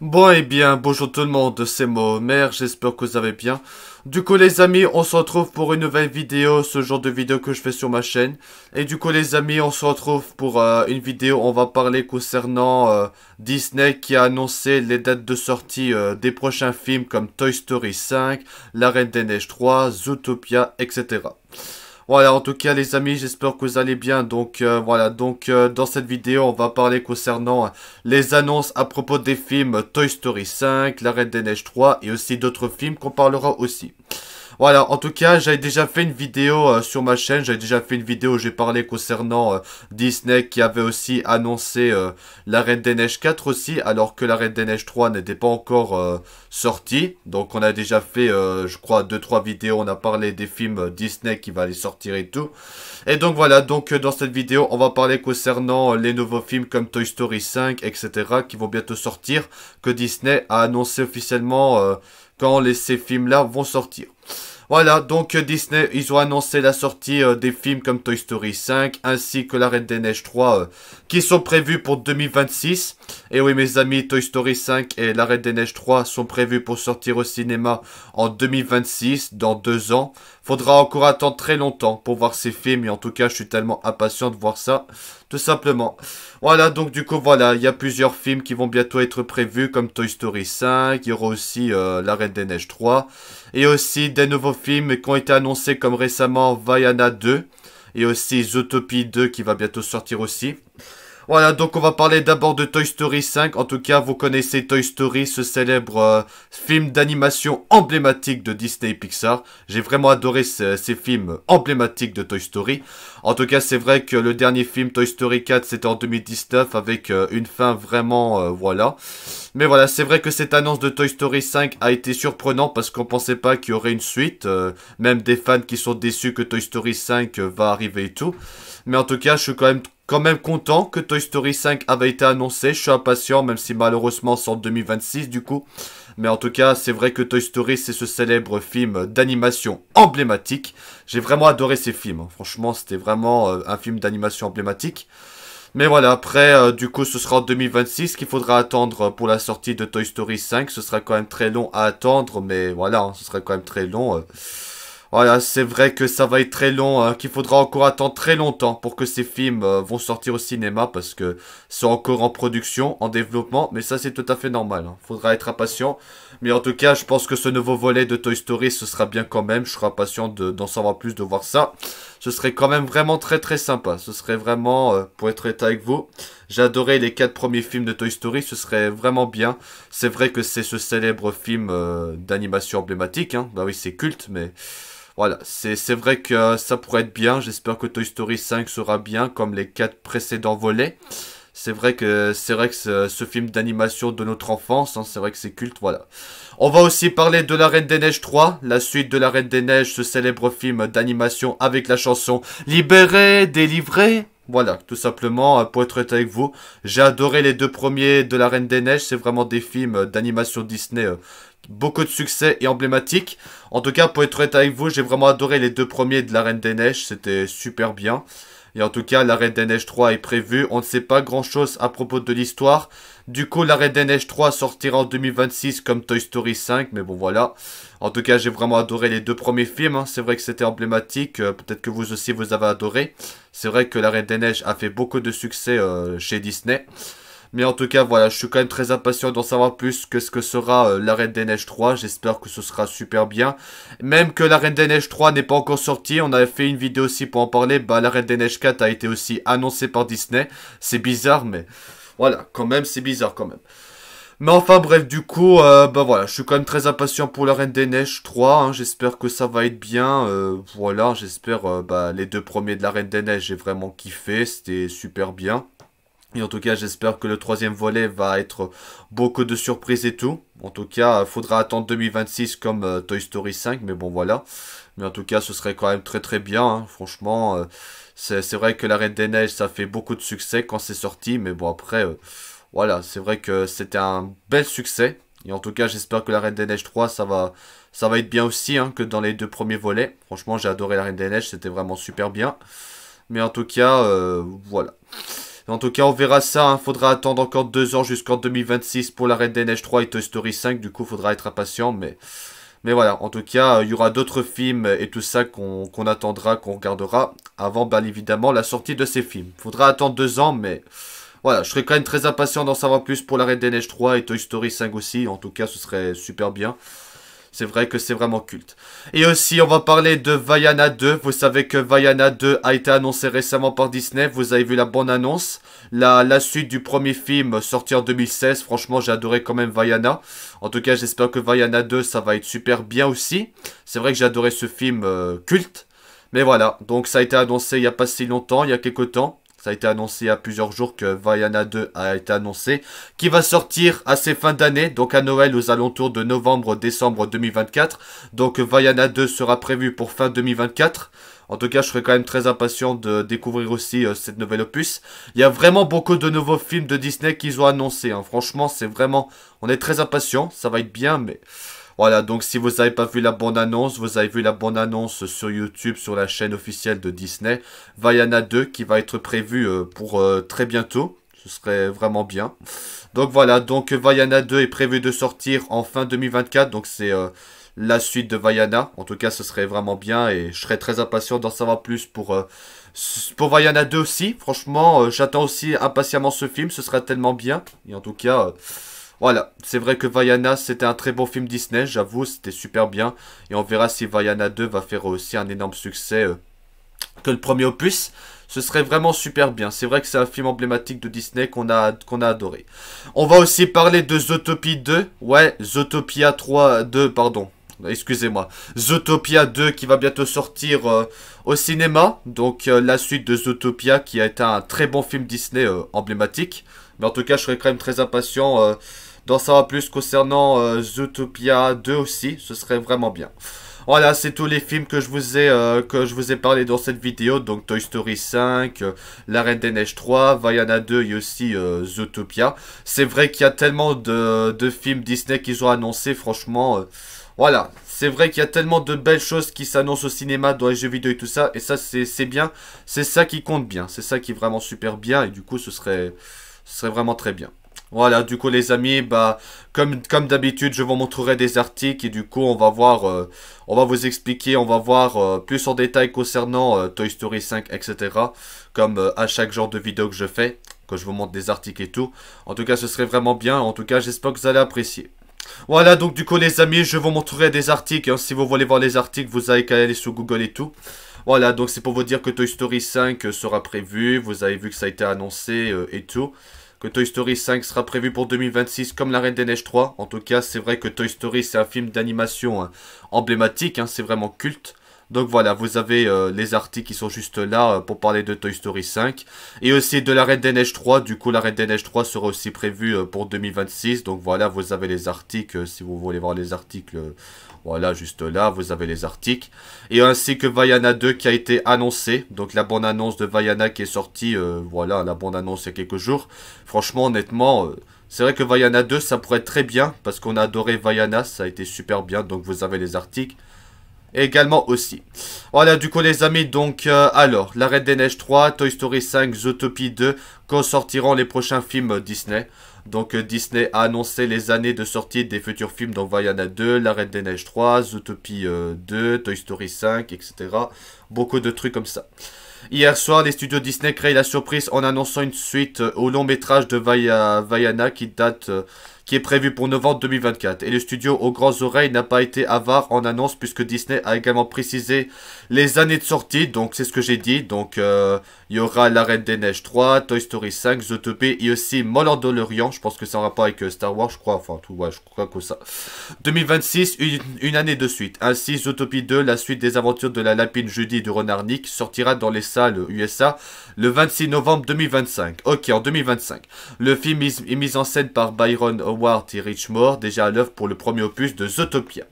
Bon et eh bien, bonjour tout le monde, c'est Mère. j'espère que vous avez bien. Du coup les amis, on se retrouve pour une nouvelle vidéo, ce genre de vidéo que je fais sur ma chaîne. Et du coup les amis, on se retrouve pour euh, une vidéo, on va parler concernant euh, Disney qui a annoncé les dates de sortie euh, des prochains films comme Toy Story 5, La Reine des Neiges 3, Zootopia, etc. Voilà, en tout cas les amis, j'espère que vous allez bien. Donc euh, voilà, donc euh, dans cette vidéo, on va parler concernant les annonces à propos des films Toy Story 5, La Reine des Neiges 3 et aussi d'autres films qu'on parlera aussi. Voilà, en tout cas, j'avais déjà fait une vidéo euh, sur ma chaîne, j'avais déjà fait une vidéo où j'ai parlé concernant euh, Disney qui avait aussi annoncé euh, la Reine des Neiges 4 aussi, alors que la Reine des Neiges 3 n'était pas encore sortie. Donc on a déjà fait, je crois, 2-3 vidéos, on a parlé des films Disney qui va aller sortir et tout. Et donc voilà, donc dans cette vidéo, on va parler concernant les nouveaux films comme Toy Story 5, etc., qui vont bientôt sortir, que Disney a annoncé officiellement quand les, ces films-là vont sortir. Voilà, donc euh, Disney, ils ont annoncé la sortie euh, des films comme Toy Story 5 ainsi que La Reine des Neiges 3 euh, qui sont prévus pour 2026. Et oui mes amis, Toy Story 5 et La Reine des Neiges 3 sont prévus pour sortir au cinéma en 2026, dans deux ans. Faudra encore attendre très longtemps pour voir ces films. Mais en tout cas, je suis tellement impatient de voir ça. Tout simplement. Voilà, donc du coup, voilà. Il y a plusieurs films qui vont bientôt être prévus. Comme Toy Story 5. Il y aura aussi euh, La Reine des Neiges 3. Et aussi des nouveaux films qui ont été annoncés comme récemment Vaiana 2. Et aussi Zootopie 2 qui va bientôt sortir aussi. Voilà, donc on va parler d'abord de Toy Story 5. En tout cas, vous connaissez Toy Story, ce célèbre euh, film d'animation emblématique de Disney Pixar. J'ai vraiment adoré ces films emblématiques de Toy Story. En tout cas, c'est vrai que le dernier film Toy Story 4, c'était en 2019 avec euh, une fin vraiment, euh, voilà. Mais voilà, c'est vrai que cette annonce de Toy Story 5 a été surprenante parce qu'on pensait pas qu'il y aurait une suite. même des fans qui sont déçus que Toy Story 5 va arriver et tout. Mais en tout cas, je suis quand même, quand même content que Toy Story 5 avait été annoncé. Je suis impatient, même si malheureusement c'est en 2026 du coup. Mais en tout cas, c'est vrai que Toy Story, c'est ce célèbre film d'animation emblématique. J'ai vraiment adoré ces films. Franchement, c'était vraiment euh, un film d'animation emblématique. Mais voilà, après, euh, du coup, ce sera en 2026 qu'il faudra attendre pour la sortie de Toy Story 5. Ce sera quand même très long à attendre, mais voilà, hein, ce sera quand même très long. Euh. Voilà, oh, ah, c'est vrai que ça va être très long, hein, qu'il faudra encore attendre très longtemps pour que ces films euh, vont sortir au cinéma parce que sont encore en production, en développement, mais ça c'est tout à fait normal. il hein. Faudra être impatient. Mais en tout cas, je pense que ce nouveau volet de Toy Story, ce sera bien quand même. Je serai impatient d'en savoir plus, de voir ça. Ce serait quand même vraiment très très sympa. Ce serait vraiment, euh, pour être honnête avec vous, j'ai adoré les quatre premiers films de Toy Story. Ce serait vraiment bien. C'est vrai que c'est ce célèbre film euh, d'animation emblématique. Hein. Bah oui, c'est culte, mais voilà, c'est vrai que ça pourrait être bien. J'espère que Toy Story 5 sera bien comme les quatre précédents volets. C'est vrai que c'est vrai que ce, film d'animation de notre enfance, hein, c'est vrai que c'est culte, voilà. On va aussi parler de La Reine des Neiges 3, la suite de La Reine des Neiges, ce célèbre film d'animation avec la chanson Libéré, délivré. Voilà, tout simplement, euh, pour être avec vous, j'ai adoré les deux premiers de La Reine des Neiges. C'est vraiment des films d'animation Disney euh, beaucoup de succès et emblématique. En tout cas, pour être honnête avec vous, j'ai vraiment adoré les deux premiers de la Reine des Neiges, c'était super bien. Et en tout cas, la Reine des Neiges 3 est prévue, on ne sait pas grand chose à propos de l'histoire. Du coup, la Reine des Neiges 3 sortira en 2026 comme Toy Story 5, mais bon voilà. En tout cas, j'ai vraiment adoré les deux premiers films, hein. c'est vrai que c'était emblématique, euh, peut-être que vous aussi vous avez adoré. C'est vrai que la Reine des Neiges a fait beaucoup de succès euh, chez Disney. Mais en tout cas, voilà, je suis quand même très impatient d'en savoir plus que ce que sera euh, la Reine des Neiges 3. J'espère que ce sera super bien. Même que la Reine des Neiges 3 n'est pas encore sortie, on avait fait une vidéo aussi pour en parler. Bah, la Reine des Neiges 4 a été aussi annoncée par Disney. C'est bizarre, mais voilà, quand même, c'est bizarre quand même. Mais enfin bref, du coup, euh, bah voilà, je suis quand même très impatient pour la Reine des Neiges 3. Hein. j'espère que ça va être bien. Euh, voilà, j'espère bah, les deux premiers de la Reine des Neiges, j'ai vraiment kiffé, c'était super bien. Et en tout cas, j'espère que le troisième volet va être beaucoup de surprises et tout. En tout cas, faudra attendre 2026 comme euh, Toy Story 5, mais bon voilà. Mais en tout cas, ce serait quand même très très bien. Hein. Franchement, euh, c'est vrai que La Reine des Neiges, ça fait beaucoup de succès quand c'est sorti. Mais bon après, euh, voilà, c'est vrai que c'était un bel succès. Et en tout cas, j'espère que La Reine des Neiges 3, ça va, ça va être bien aussi hein, que dans les deux premiers volets. Franchement, j'ai adoré La Reine des Neiges, c'était vraiment super bien. Mais en tout cas, voilà. En tout cas, on verra ça. Il hein. Faudra attendre encore deux ans jusqu'en 2026 pour la des Neiges 3 et Toy Story 5. Du coup, faudra être impatient, mais... Mais voilà, en tout cas, euh, il y aura d'autres films et tout ça qu'on attendra, qu'on regardera avant, bien bah, évidemment, la sortie de ces films. Faudra attendre deux ans, mais voilà, je serais quand même très impatient d'en savoir plus pour la des Neiges 3 et Toy Story 5 aussi. En tout cas, ce serait super bien. C'est vrai que c'est vraiment culte. Et aussi, on va parler de Vaiana 2. Vous savez que Vaiana 2 a été annoncé récemment par Disney. Vous avez vu la bonne annonce. La, suite du premier film sorti en 2016. Franchement, j'ai adoré quand même Vaiana. En tout cas, j'espère que Vaiana 2, ça va être super bien aussi. C'est vrai que j'ai adoré ce film euh, culte. Mais voilà, donc ça a été annoncé il n'y a pas si longtemps, il y a quelques temps. Ça a été annoncé il y a plusieurs jours que Vaiana 2 a été annoncé, qui va sortir à ses fins d'année, donc à Noël aux alentours de novembre-décembre 2024. Donc Vaiana 2 sera prévu pour fin 2024. En tout cas, je serais quand même très impatient de découvrir aussi euh, cette nouvelle opus. Il y a vraiment beaucoup de nouveaux films de Disney qu'ils ont annoncés. Hein. Franchement, c'est vraiment... On est très impatient, ça va être bien, mais... Voilà, donc si vous n'avez pas vu la bonne annonce vous avez vu la bonne annonce sur YouTube, sur la chaîne officielle de Disney, Vaiana 2, qui va être prévue euh, pour euh, très bientôt. Ce serait vraiment bien. Donc voilà, donc Vaiana 2 est prévu de sortir en fin 2024, donc c'est euh, la suite de Vaiana. En tout cas, ce serait vraiment bien et je serais très impatient d'en savoir plus pour, pour Vaiana 2 aussi. Franchement, j'attends aussi impatiemment ce film, ce sera tellement bien. Et en tout cas, voilà, c'est vrai que Vaiana, c'était un très bon film Disney, j'avoue, c'était super bien. Et on verra si Vaiana 2 va faire aussi un énorme succès euh, que le premier opus. Ce serait vraiment super bien. C'est vrai que c'est un film emblématique de Disney qu'on a, qu'on a adoré. On va aussi parler de Zootopie 2. Ouais, Zootopia 3, 2, pardon excusez-moi, Zootopia 2 qui va bientôt sortir euh, au cinéma. Donc euh, la suite de Zootopia qui a été un très bon film Disney emblématique. Mais en tout cas, je serais quand même très impatient d'en savoir plus concernant euh, Zootopia 2 aussi, ce serait vraiment bien. Voilà, c'est tous les films que je vous ai euh, que je vous ai parlé dans cette vidéo, donc Toy Story 5, euh, La Reine des Neiges 3, Vaiana 2 et aussi Zootopia. C'est vrai qu'il y a tellement de, de films Disney qu'ils ont annoncé, franchement, voilà. C'est vrai qu'il y a tellement de belles choses qui s'annoncent au cinéma, dans les jeux vidéo et tout ça, et ça c'est bien, c'est ça qui compte bien, c'est ça qui est vraiment super bien, et du coup ce serait, ce serait vraiment très bien. Voilà, du coup les amis, bah comme, comme d'habitude, je vous montrerai des articles et du coup on va voir, euh, on va vous expliquer, on va voir euh, plus en détail concernant euh, Toy Story 5, etc. Comme à chaque genre de vidéo que je fais, que je vous montre des articles et tout. En tout cas, ce serait vraiment bien. En tout cas, j'espère que vous allez apprécier. Voilà, donc du coup les amis, je vous montrerai des articles. Hein. Si vous voulez voir les articles, vous avez qu'à aller sur Google et tout. Voilà, donc c'est pour vous dire que Toy Story 5 sera prévu. Vous avez vu que ça a été annoncé et tout que Toy Story 5 sera prévu pour 2026 comme La Reine des Neiges 3. En tout cas, c'est vrai que Toy Story, c'est un film d'animation hein, emblématique, hein, c'est vraiment culte. Donc voilà, vous avez euh, les articles qui sont juste là euh, pour parler de Toy Story 5. Et aussi de la Reine des Neiges 3. Du coup, la Reine des Neiges 3 sera aussi prévue euh, pour 2026. Donc voilà, vous avez les articles. si vous voulez voir les articles, voilà, juste là, vous avez les articles. Et ainsi que Vaiana 2 qui a été annoncé. Donc la bonne annonce de Vaiana qui est sortie, voilà, la bonne annonce il y a quelques jours. Franchement, honnêtement... C'est vrai que Vaiana 2, ça pourrait être très bien, parce qu'on a adoré Vaiana, ça a été super bien, donc vous avez les articles également aussi. Voilà, du coup, les amis, donc, euh, alors, l'arrêt des Neiges 3, Toy Story 5, Zootopie 2, quand sortiront les prochains films Disney. Donc, euh, Disney a annoncé les années de sortie des futurs films, donc Vaiana 2, La des Neiges 3, Zootopie 2, Toy Story 5, etc. Beaucoup de trucs comme ça. Hier soir, les studios Disney créent la surprise en annonçant une suite euh, au long métrage de Vaiana qui date qui est prévu pour novembre 2024. Et le studio aux grandes oreilles n'a pas été avare en annonce puisque Disney a également précisé les années de sortie. Donc c'est ce que j'ai dit. Donc euh, il y aura La Reine des Neiges 3, Toy Story 5, Zootopie et aussi Molland de l'Orient. Je pense que ça en rapport avec euh, Star Wars, je crois. Enfin, tout, ouais, je crois que ça. 2026, une, année de suite. Ainsi, Zootopie 2, la suite des aventures de la lapine Judy du renard Nick, sortira dans les salles USA le 26 novembre 2025. Ok, en 2025. Le film est mis en scène par Byron et Richmore, déjà à l'œuvre pour le premier opus de Zootopia.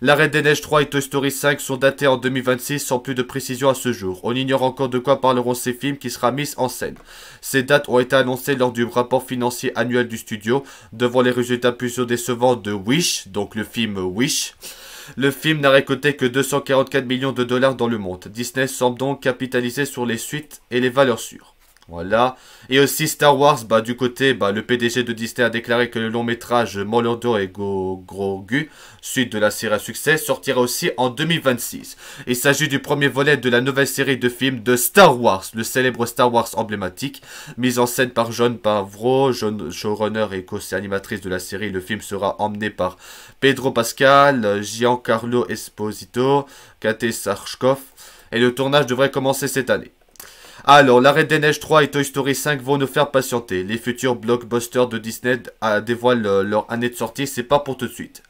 La des Neiges 3 et Toy Story 5 sont datés en 2026 sans plus de précision à ce jour. On ignore encore de quoi parleront ces films qui sera mis en scène. Ces dates ont été annoncées lors du rapport financier annuel du studio, devant les résultats plutôt décevants de Wish, donc le film Wish. Le film n'a récolté que 244 millions de dollars dans le monde. Disney semble donc capitaliser sur les suites et les valeurs sûres. Voilà. Et aussi Star Wars, bah, du côté, bah, le PDG de Disney a déclaré que le long métrage Mollordo et Go suite de la série à succès, sortira aussi en 2026. Il s'agit du premier volet de la nouvelle série de films de Star Wars, le célèbre Star Wars emblématique, mise en scène par John Pavro, showrunner et co-animatrice de la série. Le film sera emmené par Pedro Pascal, Giancarlo Esposito, Kate Sarchkov, et le tournage devrait commencer cette année. Alors, l'arrêt des Neiges 3 et Toy Story 5 vont nous faire patienter. Les futurs blockbusters de Disney dévoilent euh, leur année de sortie, c'est pas pour tout de suite.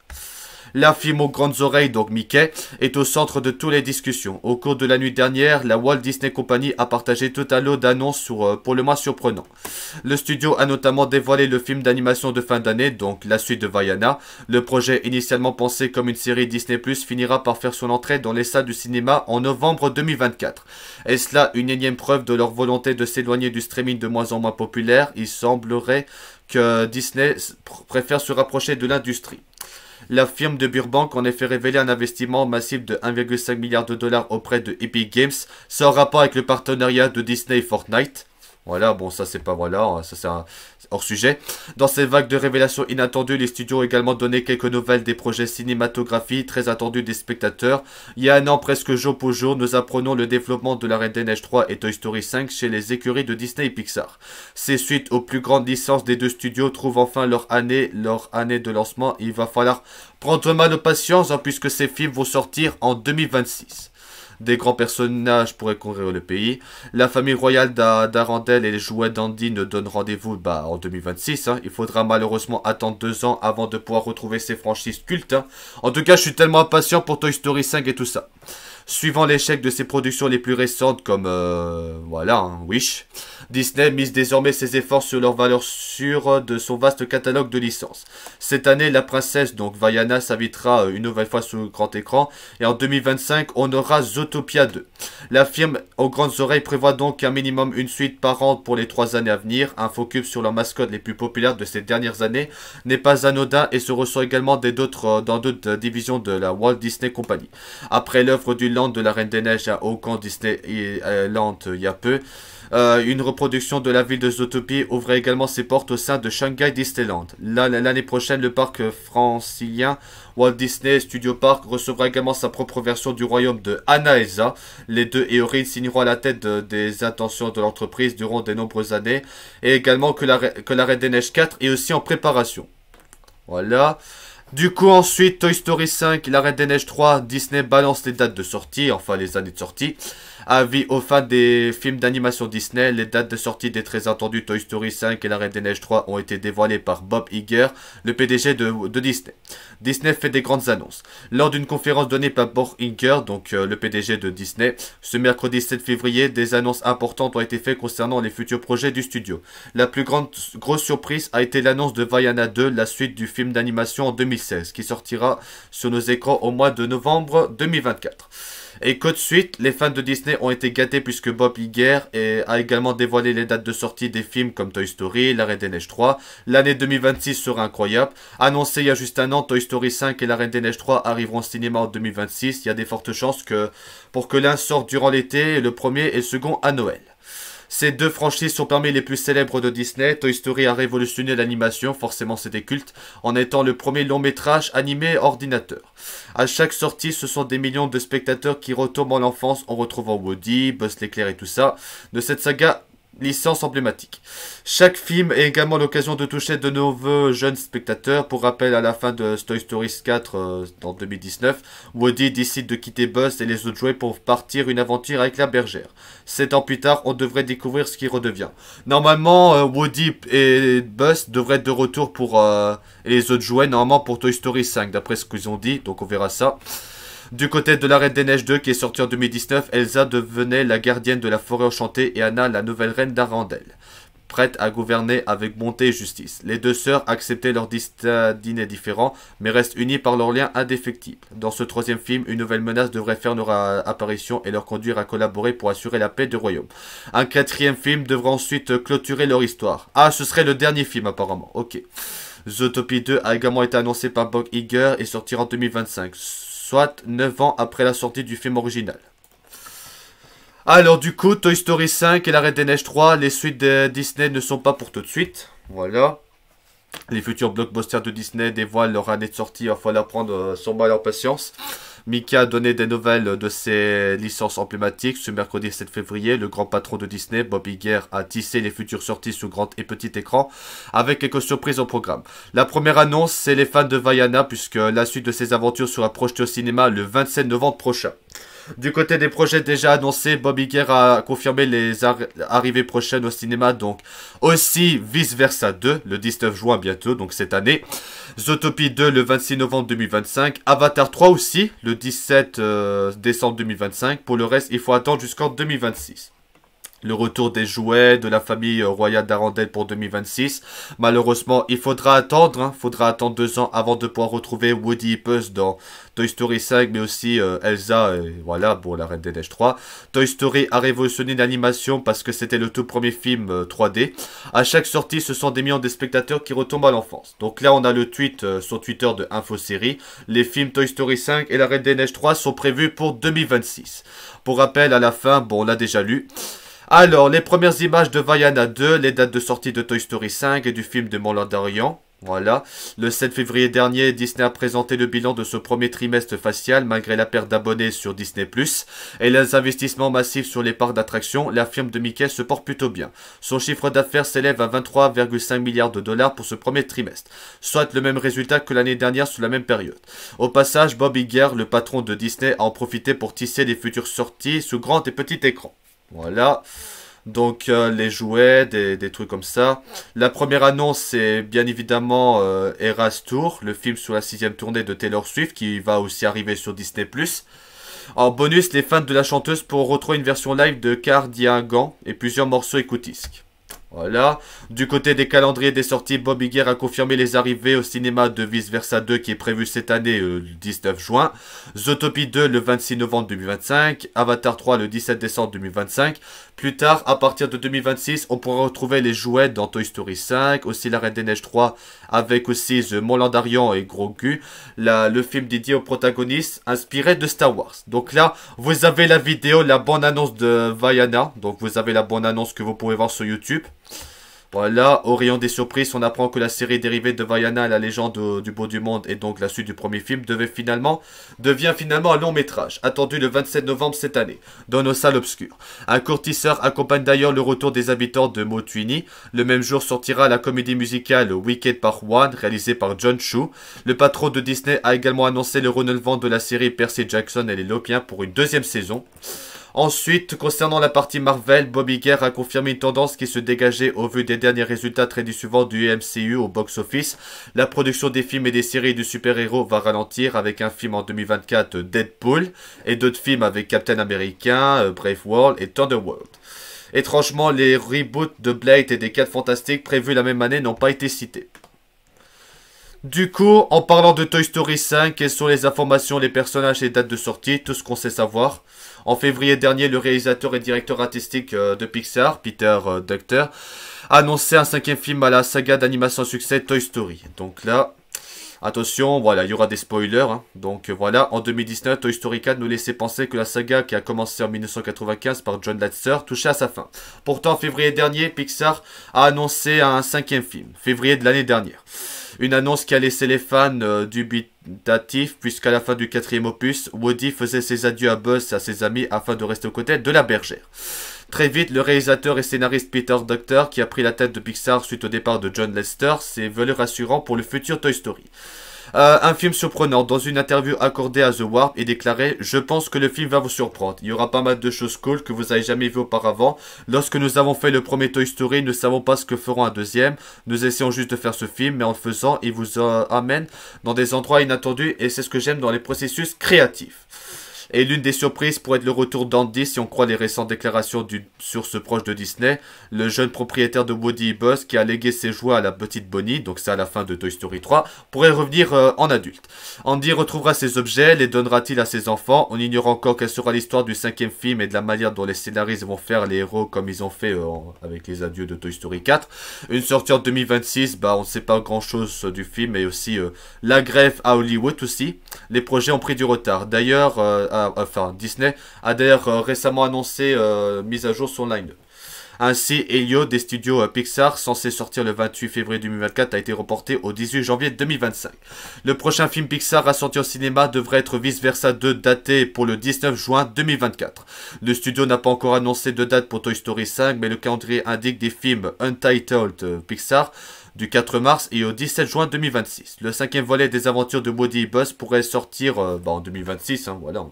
La film aux grandes oreilles, donc Mickey, est au centre de toutes les discussions. Au cours de la nuit dernière, la Walt Disney Company a partagé tout un lot d'annonces euh, pour le moins surprenant. Le studio a notamment dévoilé le film d'animation de fin d'année, donc la suite de Vaiana. Le projet initialement pensé comme une série Disney+, finira par faire son entrée dans les salles du cinéma en novembre 2024. Est-ce là une énième preuve de leur volonté de s'éloigner du streaming de moins en moins populaire Il semblerait que Disney préfère se rapprocher de l'industrie la firme de Burbank en effet révéler un investissement massif de 1,5 milliard de dollars auprès de Epic Games, sans rapport avec le partenariat de Disney Fortnite. Voilà, bon, ça c'est pas voilà, hein, ça c'est hors sujet. Dans ces vagues de révélations inattendues, les studios ont également donné quelques nouvelles des projets cinématographiques très attendus des spectateurs. Il y a un an presque jour pour jour, nous apprenons le développement de La Reine des 3 et Toy Story 5 chez les écuries de Disney et Pixar. Ces suites aux plus grandes licences des deux studios trouvent enfin leur année, leur année de lancement. Il va falloir prendre mal de patience hein, puisque ces films vont sortir en 2026. Des grands personnages pourraient conquérir le pays. La famille royale d'Arandel et les jouets d'Andy ne donnent rendez-vous bah, en 2026. Hein. Il faudra malheureusement attendre deux ans avant de pouvoir retrouver ces franchises cultes. Hein. En tout cas, je suis tellement impatient pour Toy Story 5 et tout ça. Suivant l'échec de ses productions les plus récentes comme... Euh, voilà, hein, Wish... Disney mise désormais ses efforts sur leur valeur sûre de son vaste catalogue de licences. Cette année, la princesse, donc Vaiana, s'invitera euh, une nouvelle fois sur le grand écran et en 2025, on aura Zootopia 2. La firme aux grandes oreilles prévoit donc un minimum une suite par an pour les trois années à venir. Un focus sur leurs mascottes les plus populaires de ces dernières années n'est pas anodin et se ressent également des d'autres, euh, dans d'autres euh, divisions de la Walt Disney Company. Après l'œuvre du Land de la Reine des Neiges à camp Disney Land il y a peu, euh, une reproduction de la ville de Zootopie ouvrait également ses portes au sein de Shanghai Disneyland. L'année prochaine, le parc francilien Walt Disney Studio Park recevra également sa propre version du royaume de Anaesa. Les deux Eorin signeront à la tête des intentions de l'entreprise durant de nombreuses années et également que l'arrêt des Neiges 4 est aussi en préparation. Voilà. Du coup, ensuite, Toy Story 5, La des Neiges 3, Disney balance les dates de sortie, enfin les années de sortie. Avis aux fans des films d'animation Disney, les dates de sortie des très attendus Toy Story 5 et La Reine des Neiges 3 ont été dévoilées par Bob Iger, le PDG de, Disney. Disney fait des grandes annonces. Lors d'une conférence donnée par Bob Iger, donc euh, le PDG de Disney, ce mercredi 7 février, des annonces importantes ont été faites concernant les futurs projets du studio. La plus grande grosse surprise a été l'annonce de Vaiana 2, la suite du film d'animation en 2016, qui sortira sur nos écrans au mois de novembre 2024. Et quau de suite, les fans de Disney ont été gâtés puisque Bob Iger a également dévoilé les dates de sortie des films comme Toy Story, La Reine des Neiges 3. L'année 2026 sera incroyable. Annoncé il y a juste un an, Toy Story 5 et La Reine des Neiges 3 arriveront au cinéma en 2026. Il y a des fortes chances que pour que l'un sorte durant l'été, le premier et le second à Noël. Ces deux franchises sont parmi les plus célèbres de Disney. Toy Story a révolutionné l'animation, forcément c'était culte, en étant le premier long métrage animé ordinateur. À chaque sortie, ce sont des millions de spectateurs qui retombent en l'enfance en retrouvant Woody, Buzz l'éclair et tout ça. De cette saga licence emblématique. Chaque film est également l'occasion de toucher de nouveaux jeunes spectateurs. Pour rappel, à la fin de Toy Story 4 euh, en 2019, Woody décide de quitter Buzz et les autres jouets pour partir une aventure avec la bergère. Sept ans plus tard, on devrait découvrir ce qui redevient. Normalement, euh, Woody et Buzz devraient être de retour pour euh, les autres jouets, normalement pour Toy Story 5, d'après ce qu'ils ont dit, donc on verra ça. Du côté de la Reine des Neiges 2 qui est sortie en 2019, Elsa devenait la gardienne de la forêt enchantée et Anna la nouvelle reine d'Arendelle prête à gouverner avec bonté et justice. Les deux sœurs acceptaient leurs destinées différents, mais restent unies par leur lien indéfectible. Dans ce troisième film, une nouvelle menace devrait faire leur euh, apparition et leur conduire à collaborer pour assurer la paix du royaume. Un quatrième film devrait ensuite clôturer leur histoire. Ah, ce serait le dernier film apparemment, ok. Zootopie 2 a également été annoncé par Bob Iger et sortira en 2025 soit 9 ans après la sortie du film original. Alors du coup, Toy Story 5 et La Reine des Neiges 3, les suites de Disney ne sont pas pour tout de suite. Voilà. Les futurs blockbusters de Disney dévoilent leur année de sortie, il va falloir prendre euh, son mal en patience. Mika a donné des nouvelles de ses licences emblématiques. Ce mercredi 7 février, le grand patron de Disney, Bob Iger, a tissé les futures sorties sous grand et petit écran avec quelques surprises au programme. La première annonce, c'est les fans de Vaiana puisque la suite de ses aventures sera projetée au cinéma le 27 novembre prochain. Du côté des projets déjà annoncés, Bobby Guerre a confirmé les arrivées prochaines au cinéma, donc aussi Vice Versa 2, le 19 juin bientôt, donc cette année. Zootopie 2, le 26 novembre 2025. Avatar 3 aussi, le 17 euh, décembre 2025. Pour le reste, il faut attendre jusqu'en 2026 le retour des jouets de la famille royale d'Arendelle pour 2026. Malheureusement, il faudra attendre, Il hein. faudra attendre deux ans avant de pouvoir retrouver Woody Buzz dans Toy Story 5, mais aussi euh, Elsa, et voilà, bon, la Reine des Neiges 3. Toy Story a révolutionné l'animation parce que c'était le tout premier film 3D. Euh, à chaque sortie, ce sont des millions de spectateurs qui retombent à l'enfance. Donc là, on a le tweet euh, sur Twitter de Infosérie. Les films Toy Story 5 et la Reine des Neiges 3 sont prévus pour 2026. Pour rappel, à la fin, bon, on l'a déjà lu. Alors, les premières images de Vaiana 2, les dates de sortie de Toy Story 5 et du film de Mandalorian. Voilà. Le 7 février dernier, Disney a présenté le bilan de ce premier trimestre facial malgré la perte d'abonnés sur Disney+. Et les investissements massifs sur les parcs d'attractions, la firme de Mickey se porte plutôt bien. Son chiffre d'affaires s'élève à 23,5 milliards de dollars pour ce premier trimestre, soit le même résultat que l'année dernière sous la même période. Au passage, Bob Iger, le patron de Disney, a en profité pour tisser les futures sorties sous grand et petit écran. Voilà. Donc euh, les jouets, des, trucs comme ça. La première annonce, c'est bien évidemment euh, Eras Tour, le film sur la sixième tournée de Taylor Swift qui va aussi arriver sur Disney+. En bonus, les fans de la chanteuse pourront retrouver une version live de Cardiagan et plusieurs morceaux écoutisques. Voilà. Du côté des calendriers des sorties, Bobby Guerre a confirmé les arrivées au cinéma de Vice Versa 2 qui est prévu cette année euh, le 19 juin, Zootopie 2 le 26 novembre 2025, Avatar 3 le 17 décembre 2025. Plus tard, à partir de 2026, on pourra retrouver les jouets dans Toy Story 5, aussi La Reine des Neiges 3 avec aussi The Molandarian et Grogu, la, le film dédié aux protagonistes inspiré de Star Wars. Donc là, vous avez la vidéo, la bonne annonce de Vaiana. Donc vous avez la bonne annonce que vous pouvez voir sur YouTube. Voilà, au rayon des surprises, on apprend que la série dérivée de Vaiana, la légende du beau du monde, et donc la suite du premier film, devait finalement, devient finalement un long métrage, attendu le 27 novembre cette année, dans nos salles obscures. Un courtisseur accompagne d'ailleurs le retour des habitants de Motuini. Le même jour sortira la comédie musicale Wicked par One, réalisée par John Chu. Le patron de Disney a également annoncé le renouvellement de la série Percy Jackson et les Lopiens pour une deuxième saison. Ensuite, concernant la partie Marvel, Bobby Guerre a confirmé une tendance qui se dégageait au vu des derniers résultats très décevants du MCU au box-office. La production des films et des séries du super-héros va ralentir avec un film en 2024 Deadpool et d'autres films avec Captain America, euh, Brave World et Thunderworld. Étrangement, les reboots de Blade et des 4 Fantastiques prévus la même année n'ont pas été cités. Du coup, en parlant de Toy Story 5, quelles sont les informations, les personnages les dates de sortie, tout ce qu'on sait savoir. En février dernier, le réalisateur et directeur artistique euh, de Pixar, Peter euh, Docter, annonçait annoncé un cinquième film à la saga d'animation succès Toy Story. Donc là, Attention, voilà, il y aura des spoilers. Hein. Donc euh, voilà, en 2019, Toy Story 4 nous laissait penser que la saga qui a commencé en 1995 par John Lasseter touchait à sa fin. Pourtant, en février dernier, Pixar a annoncé un cinquième film, février de l'année dernière. Une annonce qui a laissé les fans euh, dubitatifs, puisqu'à la fin du quatrième opus, Woody faisait ses adieux à Buzz et à ses amis afin de rester aux côtés de la bergère. Très vite, le réalisateur et scénariste Peter Docter, qui a pris la tête de Pixar suite au départ de John Lester, s'est venu rassurant pour le futur Toy Story. Euh, un film surprenant. Dans une interview accordée à The Warp, il déclarait Je pense que le film va vous surprendre. Il y aura pas mal de choses cool que vous avez jamais vues auparavant. Lorsque nous avons fait le premier Toy Story, nous ne savons pas ce que feront un deuxième. Nous essayons juste de faire ce film, mais en le faisant, il vous euh, amène dans des endroits inattendus et c'est ce que j'aime dans les processus créatifs. Et l'une des surprises pourrait être le retour d'Andy si on croit les récentes déclarations sur ce proche de Disney, le jeune propriétaire de Woody et Buzz qui a légué ses joies à la petite Bonnie, donc c'est à la fin de Toy Story 3, pourrait revenir euh, en adulte. Andy retrouvera ses objets, les donnera-t-il à ses enfants On ignore encore quelle sera l'histoire du cinquième film et de la manière dont les scénaristes vont faire les héros comme ils ont fait euh, avec les adieux de Toy Story 4. Une sortie en 2026, bah on ne sait pas grand-chose euh, du film et aussi la grève à Hollywood aussi. Les projets ont pris du retard. D'ailleurs, euh, enfin Disney a d'ailleurs euh, récemment annoncé euh, mise à jour son line Ainsi, Helio des studios Pixar, censé sortir le 28 février 2024, a été reporté au 18 janvier 2025. Le prochain film Pixar à sortir au cinéma devrait être Vice Versa 2, daté pour le 19 juin 2024. Le studio n'a pas encore annoncé de date pour Toy Story 5, mais le calendrier indique des films Untitled Pixar du 4 mars et au 17 juin 2026. Le cinquième volet des aventures de Woody et pourrait sortir euh, bah, en 2026, hein, voilà.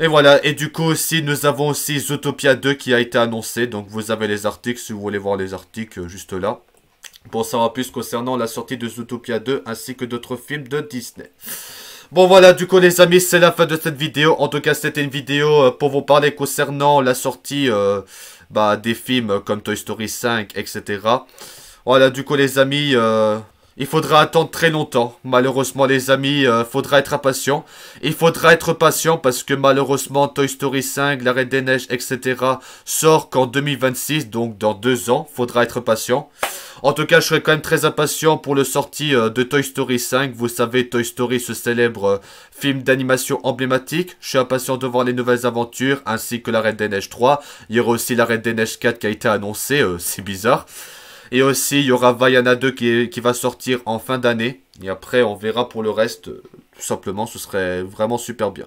Et voilà, et du coup aussi, nous avons aussi Zootopia 2 qui a été annoncé, donc vous avez les articles si vous voulez voir les articles euh, juste là. Pour savoir plus concernant la sortie de Zootopia 2 ainsi que d'autres films de Disney. Bon voilà, du coup les amis, c'est la fin de cette vidéo. En tout cas, c'était une vidéo euh, pour vous parler concernant la sortie bah, des films comme Toy Story 5, etc. Voilà, du coup, les amis, euh, il faudra attendre très longtemps. Malheureusement, les amis, euh, faudra être impatient. Il faudra être patient parce que malheureusement, Toy Story 5, La des Neiges, etc. sort qu'en 2026, donc dans deux ans. Faudra être patient. En tout cas, je serai quand même très impatient pour le sortie euh, de Toy Story 5. Vous savez, Toy Story, ce célèbre film d'animation emblématique. Je suis impatient de voir les nouvelles aventures, ainsi que La des Neiges 3. Il y aura aussi La des Neiges 4 qui a été annoncée, c'est bizarre. Et aussi, il y aura Vaiana 2 qui, va sortir en fin d'année. Et après, on verra pour le reste. Tout simplement, ce serait vraiment super bien.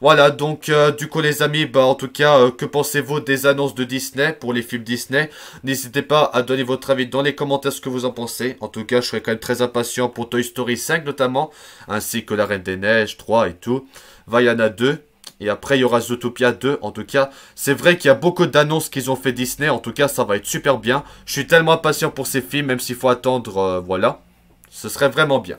Voilà, donc euh, du coup les amis, bah en tout cas, euh, que pensez-vous des annonces de Disney pour les films Disney N'hésitez pas à donner votre avis dans les commentaires ce que vous en pensez. En tout cas, je serais quand même très impatient pour Toy Story 5 notamment, ainsi que La Reine des Neiges 3 et tout, Vaiana 2 et après, il y aura Zootopia 2. En tout cas, c'est vrai qu'il y a beaucoup d'annonces qu'ils ont fait Disney. En tout cas, ça va être super bien. Je suis tellement impatient pour ces films, même s'il faut attendre, euh, voilà. Ce serait vraiment bien.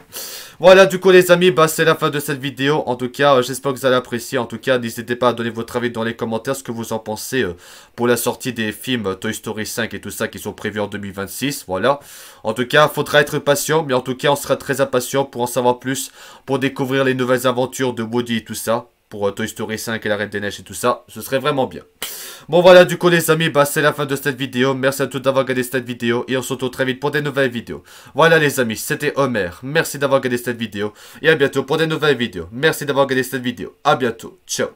Voilà, du coup, les amis, bah, c'est la fin de cette vidéo. En tout cas, euh, j'espère que vous allez apprécier. En tout cas, n'hésitez pas à donner votre avis dans les commentaires, ce que vous en pensez euh, pour la sortie des films Toy Story 5 et tout ça qui sont prévus en 2026. Voilà. En tout cas, faudra être patient, mais en tout cas, on sera très impatient pour en savoir plus, pour découvrir les nouvelles aventures de Woody et tout ça pour euh, Toy Story 5 et la Reine des Neiges et tout ça, ce serait vraiment bien. Bon voilà du coup les amis, bah c'est la fin de cette vidéo, merci à tous d'avoir regardé cette vidéo et on se retrouve très vite pour des nouvelles vidéos. Voilà les amis, c'était Homer, merci d'avoir regardé cette vidéo et à bientôt pour des nouvelles vidéos. Merci d'avoir regardé cette vidéo, à bientôt, ciao